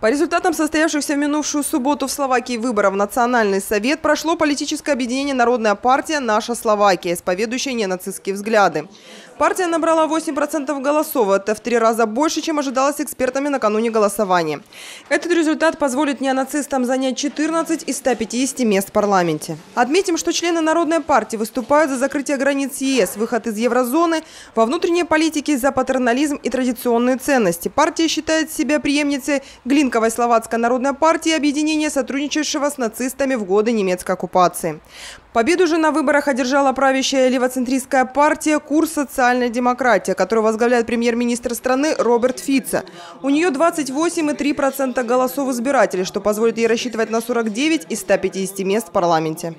По результатам состоявшихся в минувшую субботу в Словакии выборов в Национальный совет прошло политическое объединение «Народная партия. Наша Словакия», исповедующая ненацистские взгляды. Партия набрала 8% голосов. Это в три раза больше, чем ожидалось экспертами накануне голосования. Этот результат позволит неонацистам занять 14 из 150 мест в парламенте. Отметим, что члены Народной партии выступают за закрытие границ ЕС, выход из еврозоны, во внутренней политике за патернализм и традиционные ценности. Партия считает себя преемницей Глин Минковой Словацкой народной партии объединения, сотрудничавшего с нацистами в годы немецкой оккупации. Победу же на выборах одержала правящая левоцентристская партия «Курс социальной демократии», которую возглавляет премьер-министр страны Роберт Фица. У нее 28,3% голосов избирателей, что позволит ей рассчитывать на 49 из 150 мест в парламенте.